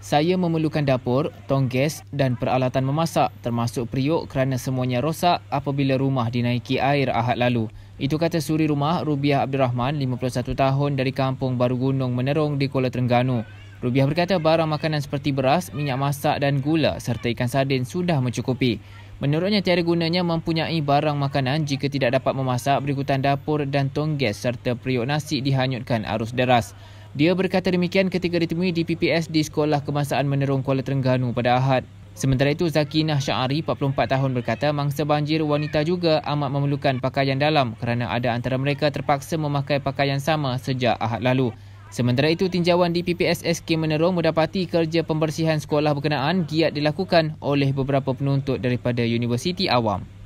Saya memerlukan dapur, tong gas dan peralatan memasak termasuk periuk kerana semuanya rosak apabila rumah dinaiki air Ahad lalu. Itu kata suri rumah Rubiah Abdul Rahman, 51 tahun dari kampung Baru Gunung Menerong di Kuala Terengganu. Rubiah berkata barang makanan seperti beras, minyak masak dan gula serta ikan sardin sudah mencukupi. Menurutnya tiada gunanya mempunyai barang makanan jika tidak dapat memasak berikutan dapur dan tong gas serta periuk nasi dihanyutkan arus deras. Dia berkata demikian ketika ditemui di PPS di Sekolah Kemasaan Menerung Kuala Terengganu pada Ahad. Sementara itu, Zakinah Syari, 44 tahun berkata mangsa banjir wanita juga amat memerlukan pakaian dalam kerana ada antara mereka terpaksa memakai pakaian sama sejak Ahad lalu. Sementara itu, tinjauan di PPS SK Menerung mendapati kerja pembersihan sekolah berkenaan giat dilakukan oleh beberapa penuntut daripada Universiti Awam.